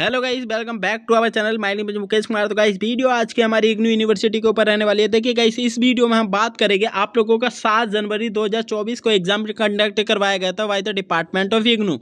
hello guys welcome back to our channel my name is Mukesh Kumar तो guys video आज की हमारी इग्नू यूनिवर्सिटी के ऊपर रहने वाली है देखिए गाइस इस वीडियो में हम बात करेंगे आप लोगों का 7 जनवरी 2024 को एग्जाम कंडक्ट करवाया गया था by the department of IGNOU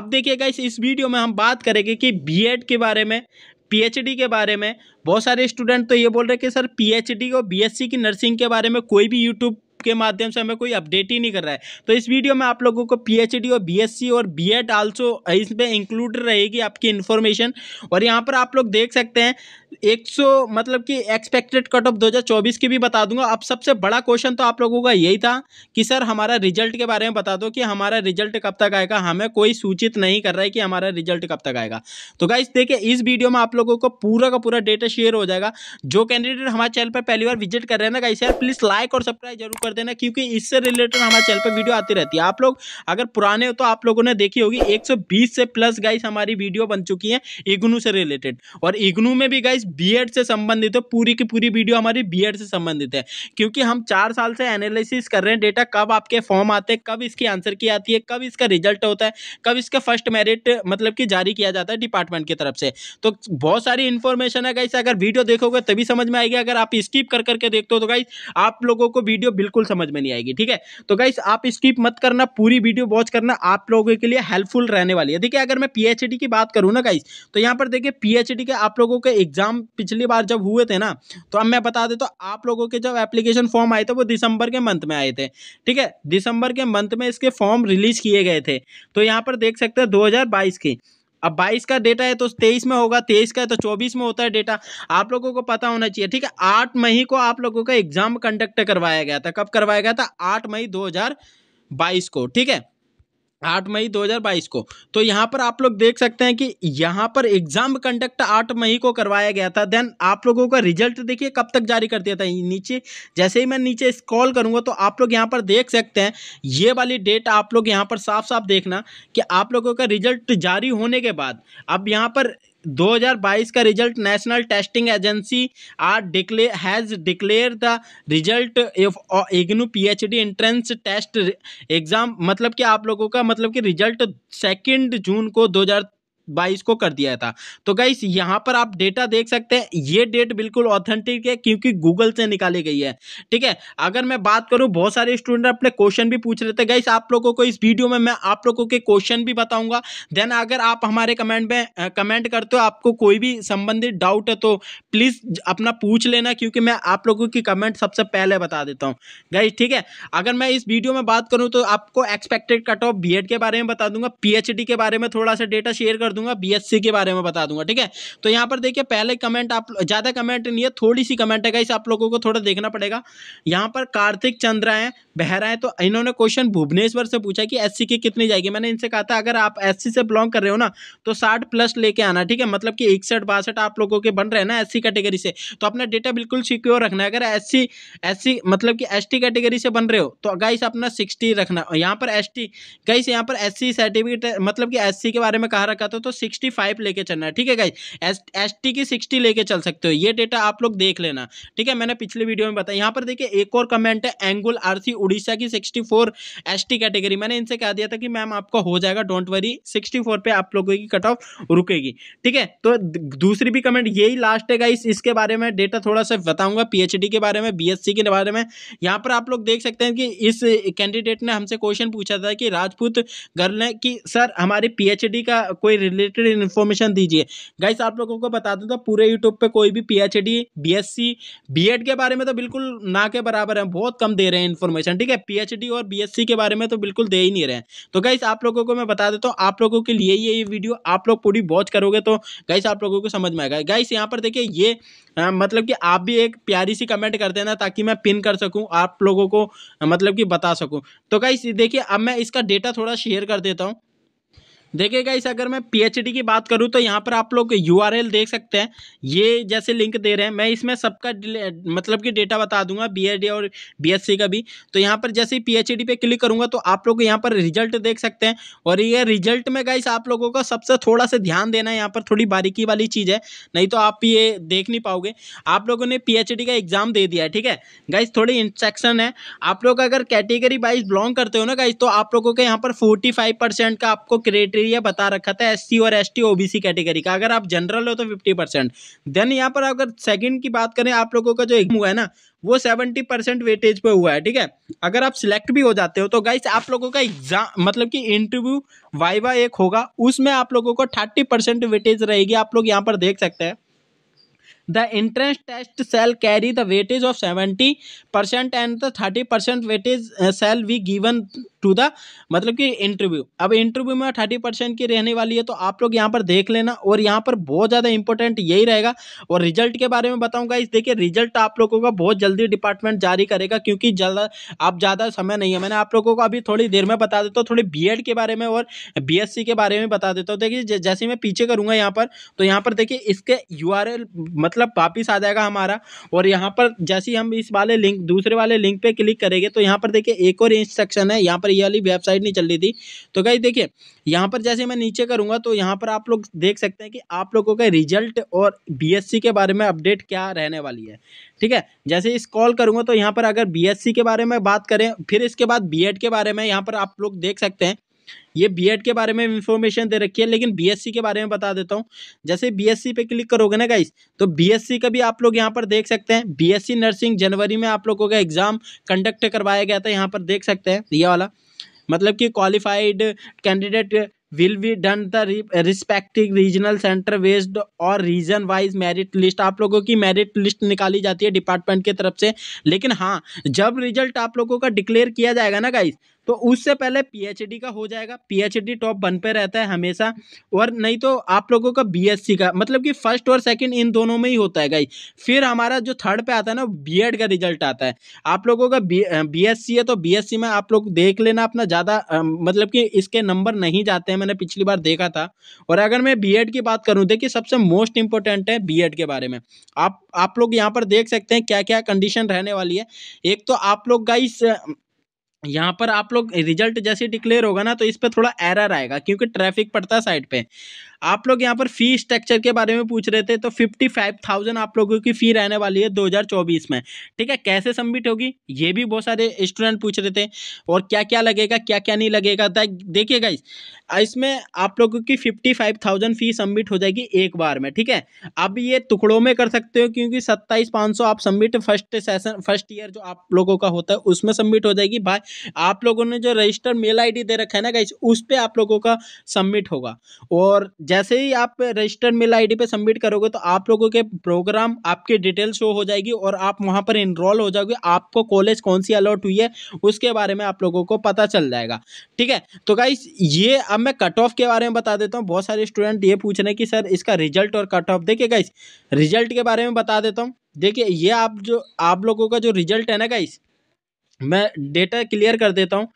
अब देखिए गाइस इस वीडियो में हम बात करेंगे कि बी के बारे में पी के बारे में बहुत सारे स्टूडेंट तो ये बोल रहे हैं कि सर पी और बी की नर्सिंग के बारे में कोई भी यूट्यूब के माध्यम से हमें कोई अपडेट ही नहीं कर रहा है तो इस वीडियो में आप लोगों को पीएचडी और बीएससी और बीएड ऑल्सो इसमें इंक्लूड रहेगी आपकी इन्फॉर्मेशन और यहाँ पर आप लोग देख सकते हैं एक सौ मतलब कि एक्सपेक्टेड कट ऑफ दो हजार चौबीस की भी बता दूंगा अब सबसे बड़ा क्वेश्चन तो आप लोगों का यही था कि सर हमारा रिजल्ट के बारे में बता दो कि हमारा रिजल्ट कब तक आएगा हमें कोई सूचित नहीं कर रहा है कि हमारा रिजल्ट कब तक आएगा तो गाइस देखिए इस वीडियो में आप लोगों को पूरा का पूरा डेटा शेयर हो जाएगा जो कैंडिडेट हमारे चैनल पर पहली बार विजिट कर रहे हैं ना गाइस यार प्लीज़ लाइक और सब्सक्राइब जरूर कर देना क्योंकि इससे रिलेटेड हमारे चैनल पर वीडियो आती रहती है आप लोग अगर पुराने हो तो आप लोगों ने देखी होगी एक से प्लस गाइस हमारी वीडियो बन चुकी है इग्नू से रिलेटेड और इग्नू में भी गाइस गाइस बी से संबंधित है पूरी की पूरी वीडियो हमारी बी से संबंधित है क्योंकि हम चार साल से एनालिसिस कर रहे हैं डेटा कब आपके फॉर्म आते हैं कब इसकी आंसर की आती है कब इसका रिजल्ट होता है कब इसका फर्स्ट मेरिट मतलब कि जारी किया जाता है डिपार्टमेंट की तरफ से तो बहुत सारी इन्फॉर्मेशन है गाइस अगर वीडियो देखोगे तभी समझ में आएगी अगर आप स्किप कर करके देखते हो तो गाइस आप लोगों को वीडियो बिल्कुल समझ में नहीं आएगी ठीक है तो गाइस आप स्किप मत करना पूरी वीडियो वॉच करना आप लोगों के लिए हेल्पफुल रहने वाली है देखिए अगर मैं पीएचडी की बात करूँ ना गाइस तो यहाँ पर देखिए पीएचडी के आप लोगों के एग्जाम एग्ज़ाम पिछली बार जब हुए थे ना तो अब मैं बता देता तो हूँ आप लोगों के जब एप्लीकेशन फॉर्म आए थे वो दिसंबर के मंथ में आए थे ठीक है दिसंबर के मंथ में इसके फॉर्म रिलीज़ किए गए थे तो यहाँ पर देख सकते हैं दो की अब 22 का डेटा है तो 23 में होगा 23 का है तो 24 में होता है डेटा आप लोगों को पता होना चाहिए ठीक है आठ मई को आप लोगों का एग्जाम कंडक्ट करवाया गया था कब करवाया गया था आठ मई 2022 को ठीक है आठ मई 2022 को तो यहाँ पर आप लोग देख सकते हैं कि यहाँ पर एग्जाम कंडक्ट आठ मई को करवाया गया था देन आप लोगों का रिजल्ट देखिए कब तक जारी कर दिया था नीचे जैसे ही मैं नीचे स्क्रॉल करूँगा तो आप लोग यहाँ पर देख सकते हैं ये वाली डेट आप लोग यहाँ पर साफ साफ देखना कि आप लोगों का रिजल्ट जारी होने के बाद अब यहाँ पर 2022 का result national testing agency are declare has declare the result IGNOU PhD entrance test exam मतलब कि आप लोगों का मतलब कि रिजल्ट सेकेंड जून को बाईस को कर दिया था तो गाइस यहाँ पर आप डेटा देख सकते हैं ये डेट बिल्कुल ऑथेंटिक है क्योंकि गूगल से निकाली गई है ठीक है अगर मैं बात करूँ बहुत सारे स्टूडेंट अपने क्वेश्चन भी पूछ रहे थे गाइस आप लोगों को इस वीडियो में मैं आप लोगों के क्वेश्चन भी बताऊंगा देन अगर आप हमारे कमेंट में कमेंट करते हो आपको कोई भी संबंधित डाउट है तो प्लीज़ अपना पूछ लेना क्योंकि मैं आप लोगों की कमेंट सबसे पहले बता देता हूँ गाइस ठीक है अगर मैं इस वीडियो में बात करूँ तो आपको एक्सपेक्टेड कट ऑफ बी के बारे में बता दूंगा पी के बारे में थोड़ा सा डेटा शेयर कर दूँगा दूंगा बीएससी के बारे में बता दूंगा ठीक है तो यहाँ पर देखिए पहले कमेंट आप ज़्यादा कमेंट नहीं है थोड़ी सी कमेंट है इस आप लोगों को थोड़ा देखना पड़ेगा यहाँ पर कार्तिक चंद्रा है बहरा है तो इन्होंने क्वेश्चन भुवनेश्वर से पूछा कि एस की कितनी जाएगी मैंने इनसे कहा था अगर आप एस से बिलोंग कर रहे हो ना तो साठ प्लस लेके आना ठीक है मतलब कि इकसठ बासठ आप लोगों के बन रहे हैं ना एस कैटेगरी से तो अपना डेटा बिल्कुल सिक्योर रखना है अगर एस सी मतलब कि एस कैटेगरी से बन रहे हो तो गाइस अपना सिक्सटी रखना यहाँ पर एस टी गाइस यहाँ पर एस सर्टिफिकेट मतलब कि एस के बारे में कहा रखा था तो आपको सिक्सटी फाइव लेके चलना है ठीक है गाइज एस एस की सिक्सटी लेके चल सकते हो ये डेटा आप लोग देख लेना ठीक है मैंने पिछले वीडियो में बताया यहाँ पर देखिए एक और कमेंट है एंगुल आरसी उड़ीसा की सिक्सटी फोर एस कैटेगरी मैंने इनसे कह दिया था कि मैम आपका हो जाएगा डोंट वरी सिक्सटी फोर पे आप लोगों की कट ऑफ रुकेगी ठीक है तो दूसरी भी कमेंट यही लास्ट है गाइस इसके बारे में डेटा थोड़ा सा बताऊंगा पीएचडी के बारे में बीएससी के बारे में यहाँ पर आप लोग देख सकते हैं कि इस कैंडिडेट ने हमसे क्वेश्चन पूछा था कि राजपूत गर्ल ने कि सर हमारी पीएचडी का कोई रिलेटेड इन्फॉर्मेशन दीजिए गाइस आप लोगों को बता दूं तो पूरे यूट्यूब पे कोई भी पीएचडी बीएससी बीएड के बारे में तो बिल्कुल ना के बराबर है बहुत कम दे रहे हैं इन्फॉर्मेशन ठीक है पीएचडी और बीएससी के बारे में तो बिल्कुल दे ही नहीं रहे तो गाइस आप लोगों को मैं बता देता हूँ आप लोगों के लिए ये वीडियो आप लोग पूरी वॉच करोगे तो गाइस आप लोगों को समझ में आएगा गाइस यहाँ पर देखिए ये आ, मतलब कि आप भी एक प्यारी सी कमेंट कर देना ताकि मैं पिन कर सकूं आप लोगों को मतलब कि बता सकूं तो गाइस देखिए अब मैं इसका डेटा थोड़ा शेयर कर देता हूं देखिए गाइस अगर मैं पीएचडी की बात करूँ तो यहाँ पर आप लोग यूआरएल देख सकते हैं ये जैसे लिंक दे रहे हैं मैं इसमें सबका मतलब कि डेटा बता दूंगा बीएडी और बीएससी का भी तो यहाँ पर जैसे ही पीएचडी पे क्लिक करूँगा तो आप लोग यहाँ पर रिजल्ट देख सकते हैं और ये रिजल्ट में गाइस आप लोगों का सबसे थोड़ा सा ध्यान देना है यहाँ पर थोड़ी बारीकी वाली चीज़ है नहीं तो आप ये देख नहीं पाओगे आप लोगों ने पी का एग्ज़ाम दे दिया है ठीक है गाइस थोड़ी इंस्ट्रक्शन है आप लोग अगर कैटेगरी वाइज बिलोंग करते हो ना गाइज तो आप लोगों के यहाँ पर फोर्टी का आपको क्रेडिट क्राइटेरिया बता रखा था एस और एस टी कैटेगरी का अगर आप जनरल हो तो फिफ्टी परसेंट देन यहाँ पर अगर सेकंड की बात करें आप लोगों का जो एग्जाम हुआ है ना वो सेवेंटी परसेंट वेटेज पे हुआ है ठीक है अगर आप सिलेक्ट भी हो जाते हो तो गाइस आप लोगों का एग्जाम मतलब कि इंटरव्यू वाइवा एक होगा उसमें आप लोगों को थर्टी वेटेज रहेगी आप लोग यहाँ पर देख सकते हैं the entrance test shall carry the weightage of 70% and the 30% weightage uh, shall be given to the मतलब कि इंटरव्यू अब इंटरव्यू में थर्टी परसेंट की रहने वाली है तो आप लोग यहाँ पर देख लेना और यहाँ पर बहुत ज़्यादा इंपॉर्टेंट यही रहेगा और रिजल्ट के बारे में बताऊँगा इस देखिए रिजल्ट आप लोगों का बहुत जल्दी डिपार्टमेंट जारी करेगा क्योंकि ज्यादा आप ज़्यादा समय नहीं है मैंने आप लोगों को अभी थोड़ी देर में बता देता हूँ थोड़ी बी के बारे में और बी के बारे में बता देता हूँ देखिए जैसे मैं पीछे करूँगा यहाँ पर तो यहाँ पर देखिए इसके यू मतलब वापिस आ जाएगा हमारा और यहाँ पर जैसे हम इस वाले लिंक दूसरे वाले लिंक पर क्लिक करेंगे तो यहाँ पर देखिए एक और इंस्ट्रक्शन है यहाँ पर पर ये वाली वेबसाइट नहीं चल रही थी तो गाइज देखिए यहाँ पर जैसे मैं नीचे करूँगा तो यहाँ पर आप लोग देख सकते हैं कि आप लोगों का रिजल्ट और बी के बारे में अपडेट क्या रहने वाली है ठीक है जैसे इस कॉल करूँगा तो यहाँ पर अगर बी के बारे में बात करें फिर इसके बाद बी के बारे में यहाँ पर आप लोग देख सकते हैं ये बीएड के बारे में इंफॉर्मेशन दे रखी है लेकिन बीएससी के बारे में बता देता हूँ जैसे बीएससी पे क्लिक करोगे ना गाइस तो बीएससी का भी आप लोग यहाँ पर देख सकते हैं बीएससी नर्सिंग जनवरी में आप लोगों का एग्ज़ाम कंडक्ट करवाया गया था यहाँ पर देख सकते हैं ये वाला मतलब कि qualified candidate will be done the respective regional centre based और रीजन वाइज मेरिट लिस्ट आप लोगों की मेरिट लिस्ट निकाली जाती है डिपार्टमेंट की तरफ से लेकिन हाँ जब रिजल्ट आप लोगों का डिक्लेयर किया जाएगा ना गाइस तो उससे पहले पीएचडी का हो जाएगा पीएचडी टॉप वन पे रहता है हमेशा और नहीं तो आप लोगों का बीएससी का मतलब कि फर्स्ट और सेकंड इन दोनों में ही होता है गाई फिर हमारा जो थर्ड पे आता है ना बीएड का रिजल्ट आता है आप लोगों का बीएससी है तो बीएससी में आप लोग देख लेना अपना ज़्यादा मतलब कि इसके नंबर नहीं जाते हैं मैंने पिछली बार देखा था और अगर मैं बी की बात करूँ देखिए सबसे मोस्ट इंपॉर्टेंट है बी के बारे में आप आप लोग यहाँ पर देख सकते हैं क्या क्या कंडीशन रहने वाली है एक तो आप लोग गाइस यहाँ पर आप लोग रिजल्ट जैसे डिक्लेयर होगा ना तो इस पर थोड़ा एरर आएगा क्योंकि ट्रैफिक पड़ता है साइड पे आप लोग यहाँ पर फी स्ट्रक्चर के बारे में पूछ रहे थे तो फिफ्टी फाइव थाउजेंड आप लोगों की फ़ी रहने वाली है दो हज़ार चौबीस में ठीक है कैसे सबमिट होगी ये भी बहुत सारे स्टूडेंट पूछ रहे थे और क्या क्या लगेगा क्या क्या नहीं लगेगा तो देखिए गाइस इसमें आप लोगों की fifty five thousand fee submit हो जाएगी एक बार में ठीक है अब ये टुकड़ों में कर सकते हो क्योंकि सत्ताईस पाँच सौ आप submit first session first year जो आप लोगों का होता है उसमें सबमिट हो जाएगी भाई आप लोगों ने जो रजिस्टर मेल डी दे रखा है ना गाइस उस पर आप लोगों का सबमिट होगा और जैसे ही आप रजिस्टर्ड मेल आईडी पे सबमिट करोगे तो आप लोगों के प्रोग्राम आपकी डिटेल शो हो जाएगी और आप वहाँ पर इनरोल हो जाओगे आपको कॉलेज कौन सी अलॉट हुई है उसके बारे में आप लोगों को पता चल जाएगा ठीक है तो गाइस ये अब मैं कट ऑफ के बारे में बता देता हूँ बहुत सारे स्टूडेंट ये पूछ रहे हैं कि सर इसका रिजल्ट और कट ऑफ देखिए गाइस रिजल्ट के बारे में बता देता हूँ देखिए ये आप जो आप लोगों का जो रिजल्ट है ना गाइस मैं डेटा क्लियर कर देता हूँ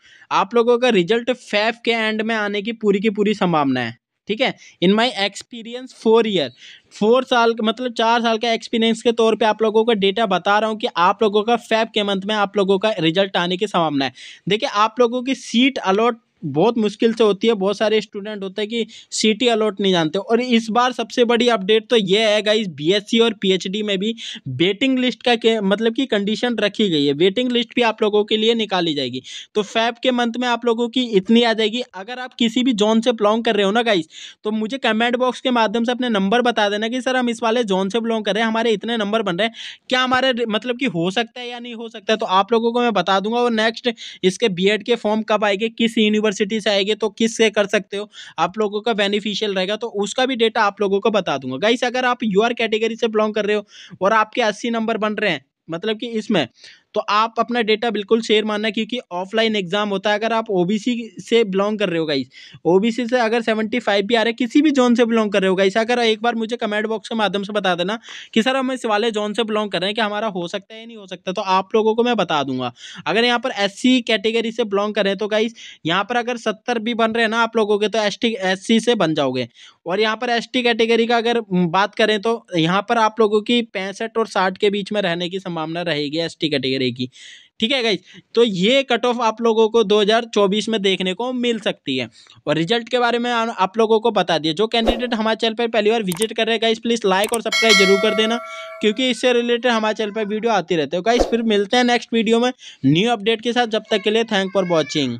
आप लोगों का रिजल्ट फैफ के एंड में आने की पूरी की पूरी संभावना है ठीक है in my experience four year four साल मतलब चार साल का एक्सपीरियंस के तौर पे आप लोगों का डेटा बता रहा हूँ कि आप लोगों का फैब के मंथ में आप लोगों का रिजल्ट आने की संभावना है देखिए आप लोगों की सीट अलॉट बहुत मुश्किल से होती है बहुत सारे स्टूडेंट होते हैं कि सीटी अलॉट नहीं जानते और इस बार सबसे बड़ी अपडेट तो ये है गाइज बीएससी और पीएचडी में भी वेटिंग लिस्ट का के मतलब कि कंडीशन रखी गई है वेटिंग लिस्ट भी आप लोगों के लिए निकाली जाएगी तो फैब के मंथ में आप लोगों की इतनी आ जाएगी अगर आप किसी भी जोन से बिलोंग कर रहे हो ना गाइज तो मुझे कमेंट बॉक्स के माध्यम से अपने नंबर बता देना कि सर हम इस वाले जोन से बिलोंग कर रहे हैं हमारे इतने नंबर बन रहे हैं क्या हमारे मतलब कि हो सकता है या नहीं हो सकता है तो आप लोगों को मैं बता दूंगा और नेक्स्ट इसके बी के फॉर्म कब आएंगे किस यूनिवर्सिटी यूनिवर्सिटी से आएंगे तो किस से कर सकते हो आप लोगों का बेनिफिशियल रहेगा तो उसका भी डेटा आप लोगों को बता दूंगा गाइस अगर आप यूआर कैटेगरी से बिलोंग कर रहे हो और आपके अस्सी नंबर बन रहे हैं मतलब कि इसमें तो आप अपना डेटा बिल्कुल शेयर मानना क्योंकि ऑफलाइन एग्जाम होता है अगर आप ओबीसी से बिलोंग कर रहे हो गाइस ओबीसी से अगर सेवेंटी फाइव भी आ रहे हैं किसी भी जोन से बिलोंग कर रहे हो गाइस अगर एक बार मुझे कमेंट बॉक्स के माध्यम से बता देना कि सर हम इस वाले जोन से बिलोंग कर रहे हैं कि हमारा हो सकता है या नहीं हो सकता तो आप लोगों को मैं बता दूंगा अगर यहाँ पर एस कैटेगरी से बिलोंग कर रहे हैं तो गाइस यहाँ पर अगर सत्तर भी बन रहे हैं ना आप लोगों के तो एस टी से बन जाओगे और यहाँ पर एस कैटेगरी का अगर बात करें तो यहाँ पर आप लोगों की पैंसठ और साठ के बीच में रहने की संभावना रहेगी एस कैटेगरी करेगी ठीक है गाइज तो ये कट ऑफ आप लोगों को 2024 में देखने को मिल सकती है और रिजल्ट के बारे में आप लोगों को बता दिया जो कैंडिडेट हमारे चैनल पर पहली बार विजिट कर रहे हैं गाइज प्लीज़ लाइक और सब्सक्राइब जरूर कर देना क्योंकि इससे रिलेटेड हमारे चैनल पर वीडियो आती रहते हो गाइज फिर मिलते हैं नेक्स्ट वीडियो में न्यू अपडेट के साथ जब तक के लिए थैंक फॉर वॉचिंग